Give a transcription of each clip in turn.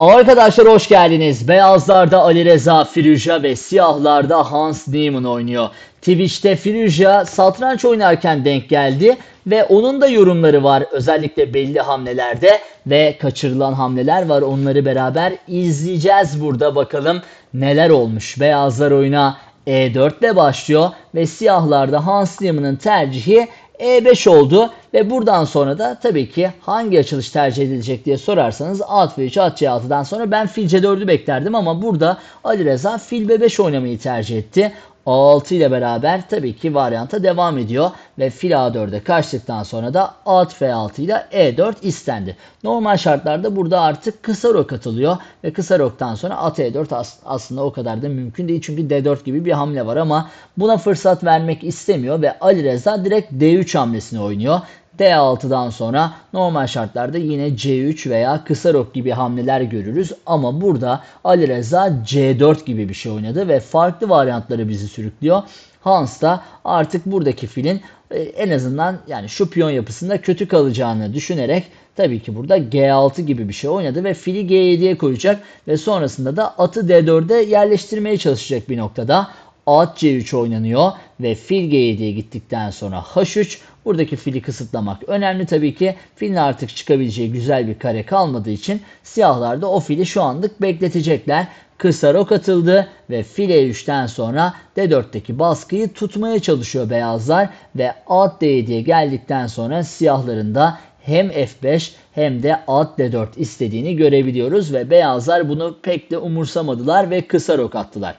Arkadaşlar hoş geldiniz. Beyazlarda Ali Reza Firuja ve siyahlarda Hans Niemann oynuyor. Twitch'te Firuja satranç oynarken denk geldi ve onun da yorumları var. Özellikle belli hamlelerde ve kaçırılan hamleler var. Onları beraber izleyeceğiz burada bakalım neler olmuş. Beyazlar oyuna E4 ile başlıyor ve siyahlarda Hans Niemann'ın tercihi E5 oldu. Ve buradan sonra da tabii ki hangi açılış tercih edilecek diye sorarsanız at f3 at c6'dan sonra ben fil c4'ü beklerdim ama burada Ali Reza fil b5 oynamayı tercih etti. 6 ile beraber tabii ki varyanta devam ediyor ve fil A4'e kaçtıktan sonra da at F6 ile E4 istendi. Normal şartlarda burada artık kısa rok atılıyor ve kısa roktan sonra at E4 aslında o kadar da mümkün değil çünkü D4 gibi bir hamle var ama buna fırsat vermek istemiyor ve Ali Reza direkt D3 hamlesini oynuyor. D6'dan sonra normal şartlarda yine C3 veya kısa rok gibi hamleler görürüz ama burada Ali Reza C4 gibi bir şey oynadı ve farklı varyantları bizi sürüklüyor. Hans da artık buradaki filin e, en azından yani şu piyon yapısında kötü kalacağını düşünerek tabii ki burada G6 gibi bir şey oynadı ve fili G7'ye koyacak ve sonrasında da atı D4'e yerleştirmeye çalışacak bir noktada. At C3 oynanıyor ve fil G7'ye gittikten sonra H3 Buradaki fili kısıtlamak önemli tabii ki. Filin artık çıkabileceği güzel bir kare kalmadığı için siyahlar da o fili şu anlık bekletecekler. Kısa rok atıldı ve fil e 3'ten sonra D4'teki baskıyı tutmaya çalışıyor beyazlar ve at D7'ye geldikten sonra siyahların da hem F5 hem de at D4 istediğini görebiliyoruz ve beyazlar bunu pek de umursamadılar ve kısa rok attılar.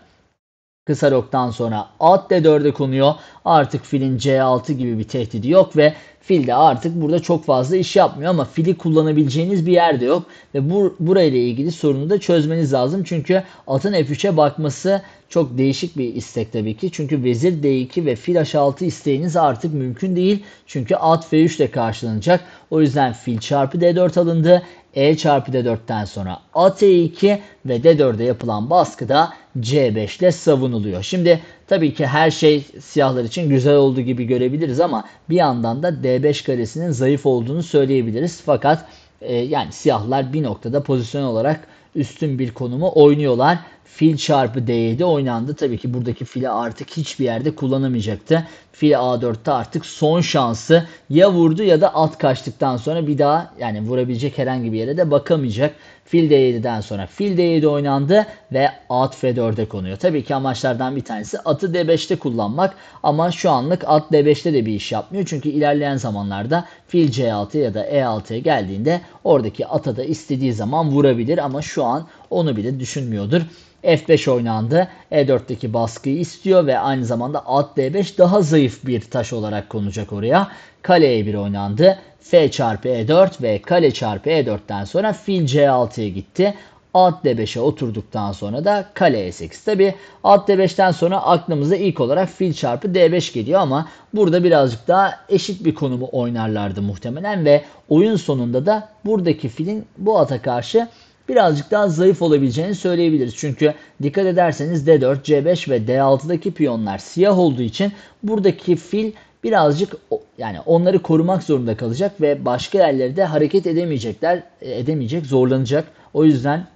Kısa roktan sonra at D4'e konuyor. Artık filin C6 gibi bir tehdidi yok ve fil de artık burada çok fazla iş yapmıyor ama fili kullanabileceğiniz bir yer de yok. Ve bu, burayla ilgili sorunu da çözmeniz lazım. Çünkü atın F3'e bakması çok değişik bir istek tabii ki. Çünkü vezir D2 ve fil H6 isteğiniz artık mümkün değil. Çünkü at F3 ile karşılanacak. O yüzden fil çarpı D4 alındı. E çarpı D4'ten sonra at 2 e ve D4'e yapılan baskıda C5 ile savunuluyor. Şimdi tabii ki her şey siyahlar için güzel olduğu gibi görebiliriz ama bir yandan da D5 karesinin zayıf olduğunu söyleyebiliriz. Fakat e, yani siyahlar bir noktada pozisyon olarak üstün bir konumu oynuyorlar. Fil çarpı D7 oynandı. Tabii ki buradaki fili artık hiçbir yerde kullanamayacaktı. Fil A4'te artık son şansı ya vurdu ya da at kaçtıktan sonra bir daha yani vurabilecek herhangi bir yere de bakamayacak. Fil D7'den sonra fil D7 oynandı ve at F4'e konuyor. Tabii ki amaçlardan bir tanesi atı D5'te kullanmak ama şu anlık at D5'te de bir iş yapmıyor. Çünkü ilerleyen zamanlarda fil C6 ya da E6'ya geldiğinde oradaki ata da istediği zaman vurabilir ama şu an onu bile düşünmüyordur. F5 oynandı. E4'teki baskıyı istiyor ve aynı zamanda at D5 daha zayıf bir taş olarak konacak oraya. Kale E1 oynandı. F çarpı E4 ve kale çarpı E4'ten sonra fil C6'ya gitti. At D5'e oturduktan sonra da kale E8. Tabi at D5'ten sonra aklımıza ilk olarak fil çarpı D5 geliyor ama burada birazcık daha eşit bir konumu oynarlardı muhtemelen ve oyun sonunda da buradaki filin bu ata karşı birazcık daha zayıf olabileceğini söyleyebiliriz. Çünkü dikkat ederseniz D4, C5 ve D6'daki piyonlar siyah olduğu için buradaki fil birazcık yani onları korumak zorunda kalacak ve başka yerlere de hareket edemeyecekler, e, edemeyecek, zorlanacak. O yüzden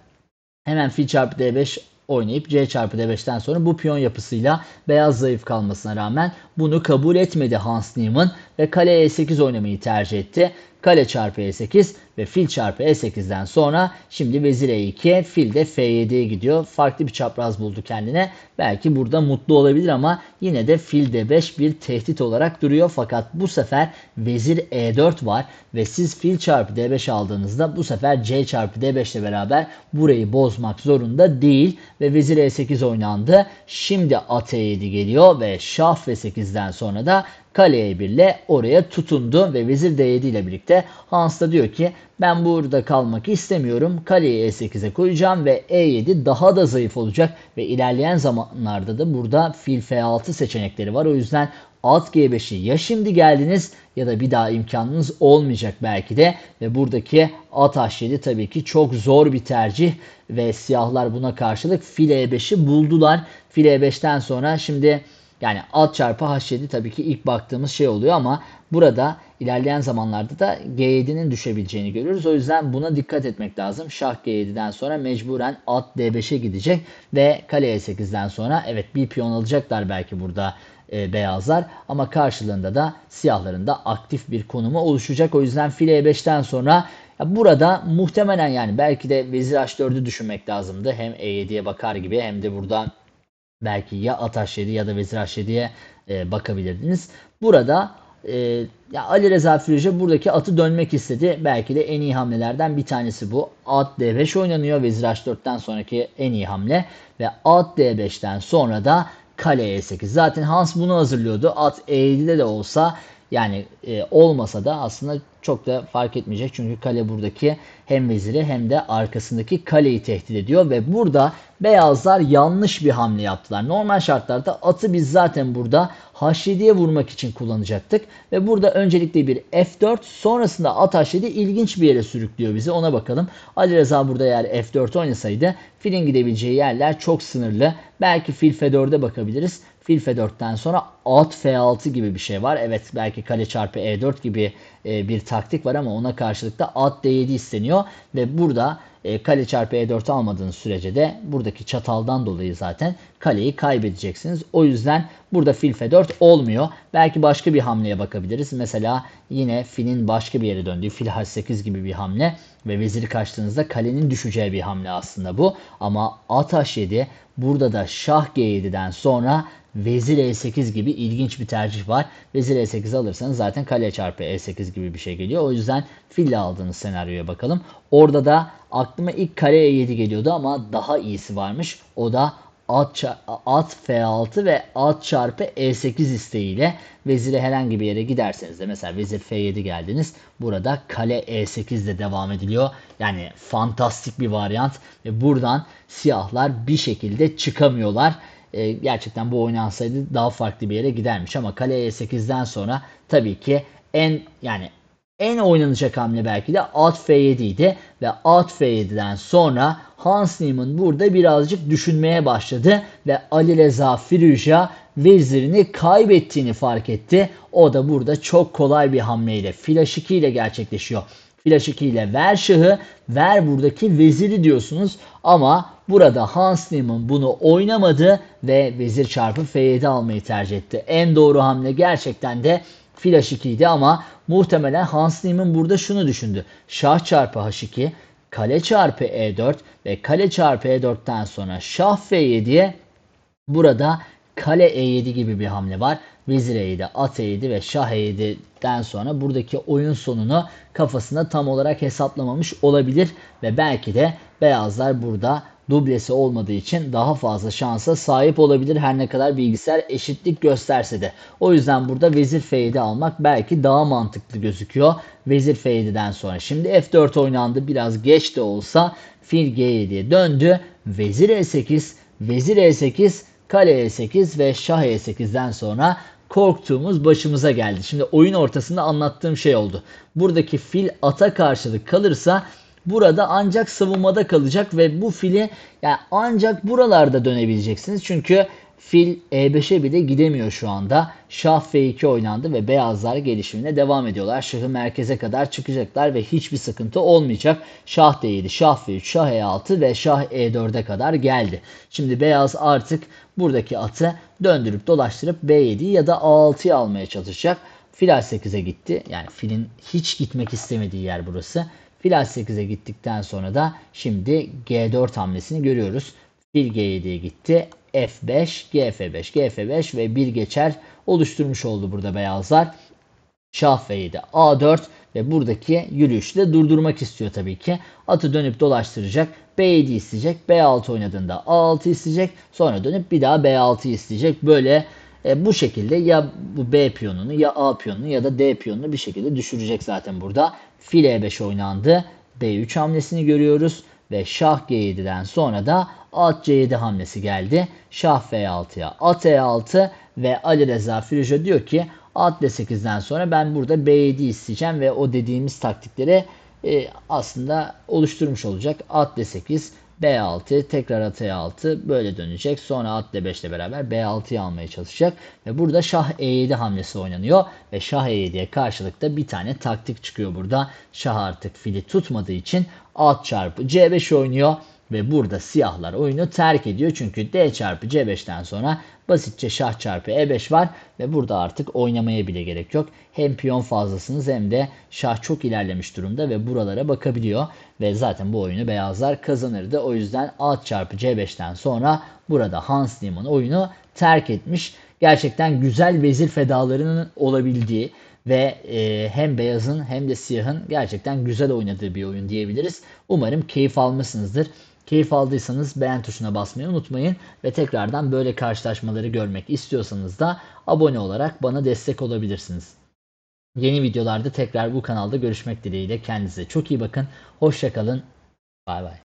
hemen fil çarpı D5 oynayıp C çarpı D5'ten sonra bu piyon yapısıyla beyaz zayıf kalmasına rağmen bunu kabul etmedi Hans Niemann ve kale E8 oynamayı tercih etti kale çarpı e8 ve fil çarpı e8'den sonra şimdi vezir e2, fil de f7'ye gidiyor. Farklı bir çapraz buldu kendine. Belki burada mutlu olabilir ama yine de fil d5 bir tehdit olarak duruyor. Fakat bu sefer vezir e4 var ve siz fil çarpı d5 aldığınızda bu sefer c çarpı d5 ile beraber burayı bozmak zorunda değil. Ve vezir e8 oynandı. Şimdi at e7 geliyor ve şah f8'den sonra da kaleye birle oraya tutundu ve vezir d7 ile birlikte Hans da diyor ki ben burada kalmak istemiyorum. Kaleyi e8'e koyacağım ve e7 daha da zayıf olacak ve ilerleyen zamanlarda da burada fil f6 seçenekleri var. O yüzden alt g5'i ya şimdi geldiniz ya da bir daha imkanınız olmayacak belki de ve buradaki at h7 tabii ki çok zor bir tercih ve siyahlar buna karşılık fil e5'i buldular. Fil e5'ten sonra şimdi yani alt çarpı H7 tabii ki ilk baktığımız şey oluyor ama burada ilerleyen zamanlarda da G7'nin düşebileceğini görüyoruz. O yüzden buna dikkat etmek lazım. Şah G7'den sonra mecburen alt D5'e gidecek ve kale E8'den sonra evet bir piyon alacaklar belki burada e, beyazlar ama karşılığında da siyahların da aktif bir konumu oluşacak. O yüzden file E5'ten sonra burada muhtemelen yani belki de vezir H4'ü düşünmek lazımdı. Hem E7'ye bakar gibi hem de buradan belki ya Ataş 7 ya da Vezir H7'ye e, bakabilirdiniz. Burada e, ya Ali Reza Firuze buradaki atı dönmek istedi. Belki de en iyi hamlelerden bir tanesi bu. At D5 oynanıyor. Vezir H4'ten sonraki en iyi hamle. Ve at D5'ten sonra da kale E8. Zaten Hans bunu hazırlıyordu. At E7'de de olsa yani e, olmasa da aslında çok da fark etmeyecek. Çünkü kale buradaki hem veziri hem de arkasındaki kaleyi tehdit ediyor. Ve burada beyazlar yanlış bir hamle yaptılar. Normal şartlarda atı biz zaten burada h7'ye vurmak için kullanacaktık. Ve burada öncelikle bir f4 sonrasında at h7 ilginç bir yere sürüklüyor bizi. Ona bakalım. Ali Reza burada eğer f4 oynasaydı filin gidebileceği yerler çok sınırlı. Belki fil f4'e bakabiliriz. Fil F4'ten sonra at F6 gibi bir şey var. Evet belki kale çarpı E4 gibi e, bir taktik var ama ona karşılık da at D7 isteniyor. Ve burada e, kale çarpı E4 almadığınız sürece de buradaki çataldan dolayı zaten kaleyi kaybedeceksiniz. O yüzden burada fil F4 olmuyor. Belki başka bir hamleye bakabiliriz. Mesela yine filin başka bir yere döndüğü fil H8 gibi bir hamle ve veziri kaçtığınızda kalenin düşeceği bir hamle aslında bu. Ama at H7 burada da şah G7'den sonra Vezir E8 gibi ilginç bir tercih var. Vezir E8 alırsanız zaten kale çarpı E8 gibi bir şey geliyor. O yüzden fille aldığınız senaryoya bakalım. Orada da Aklıma ilk kaleye e 7 geliyordu ama daha iyisi varmış. O da at, at F6 ve at çarpı E8 isteğiyle vezire herhangi bir yere giderseniz de mesela vezir F7 geldiniz. Burada kale E8 ile devam ediliyor. Yani fantastik bir varyant ve buradan siyahlar bir şekilde çıkamıyorlar. E, gerçekten bu oynansaydı daha farklı bir yere gidermiş ama kale E8'den sonra tabii ki en yani en oynanacak hamle belki de at F7 idi ve at F7'den sonra Hans Niemann burada birazcık düşünmeye başladı ve Ali Reza Firuja vezirini kaybettiğini fark etti. O da burada çok kolay bir hamleyle flash 2 ile gerçekleşiyor. Flash 2 ile ver şahı, ver buradaki veziri diyorsunuz ama burada Hans Niemann bunu oynamadı ve vezir çarpı F7 almayı tercih etti. En doğru hamle gerçekten de Flash 2 idi ama muhtemelen Hans Niemann burada şunu düşündü. Şah çarpı H2, kale çarpı E4 ve kale çarpı E4'ten sonra şah F7'ye burada kale E7 gibi bir hamle var. Vezir E7, at E7 ve şah E7'den sonra buradaki oyun sonunu kafasında tam olarak hesaplamamış olabilir ve belki de beyazlar burada dublesi olmadığı için daha fazla şansa sahip olabilir her ne kadar bilgisayar eşitlik gösterse de. O yüzden burada vezir f7 almak belki daha mantıklı gözüküyor vezir f7'den sonra. Şimdi f4 oynandı biraz geç de olsa fil g7'ye döndü. Vezir e8, vezir e8, kale e8 ve şah e8'den sonra korktuğumuz başımıza geldi. Şimdi oyun ortasında anlattığım şey oldu. Buradaki fil ata karşılık kalırsa burada ancak savunmada kalacak ve bu fili yani ancak buralarda dönebileceksiniz. Çünkü fil E5'e bile gidemiyor şu anda. Şah F2 oynandı ve beyazlar gelişimine devam ediyorlar. Şahı merkeze kadar çıkacaklar ve hiçbir sıkıntı olmayacak. Şah D7, Şah F3, Şah E6 ve Şah E4'e kadar geldi. Şimdi beyaz artık buradaki atı döndürüp dolaştırıp B7'yi ya da A6'yı almaya çalışacak. Fil A8'e gitti. Yani filin hiç gitmek istemediği yer burası. Fil 8e gittikten sonra da şimdi G4 hamlesini görüyoruz. Fil G7'ye gitti. F5, GF5, GF5 ve bir geçer oluşturmuş oldu burada beyazlar. Şah ve 7 A4 ve buradaki yürüyüşü de durdurmak istiyor tabii ki. Atı dönüp dolaştıracak. B7 isteyecek. B6 oynadığında A6 isteyecek. Sonra dönüp bir daha B6 isteyecek. Böyle e, bu şekilde ya bu B piyonunu ya A piyonunu ya da D piyonunu bir şekilde düşürecek zaten burada. Fil E5 oynandı. B3 hamlesini görüyoruz ve şah G7'den sonra da at C7 hamlesi geldi. Şah F6'ya at E6 ve Ali Reza Firuja diyor ki at D8'den sonra ben burada B7 isteyeceğim ve o dediğimiz taktikleri e, aslında oluşturmuş olacak. At D8 B6 tekrar at E6 böyle dönecek. Sonra at D5 ile beraber B6'yı almaya çalışacak. Ve burada şah E7 hamlesi oynanıyor. Ve şah E7'ye karşılıkta bir tane taktik çıkıyor burada. Şah artık fili tutmadığı için at çarpı C5 oynuyor. Ve burada siyahlar oyunu terk ediyor çünkü D çarpı C5'ten sonra basitçe şah çarpı E5 var ve burada artık oynamaya bile gerek yok. Hem piyon fazlasınız hem de şah çok ilerlemiş durumda ve buralara bakabiliyor. Ve zaten bu oyunu beyazlar kazanırdı. O yüzden at çarpı C5'ten sonra burada Hans Niemann oyunu terk etmiş. Gerçekten güzel vezir fedalarının olabildiği ve e, hem beyazın hem de siyahın gerçekten güzel oynadığı bir oyun diyebiliriz. Umarım keyif almışsınızdır. Keyif aldıysanız beğen tuşuna basmayı unutmayın ve tekrardan böyle karşılaşmaları görmek istiyorsanız da abone olarak bana destek olabilirsiniz. Yeni videolarda tekrar bu kanalda görüşmek dileğiyle kendinize çok iyi bakın. Hoşçakalın. Bay bay.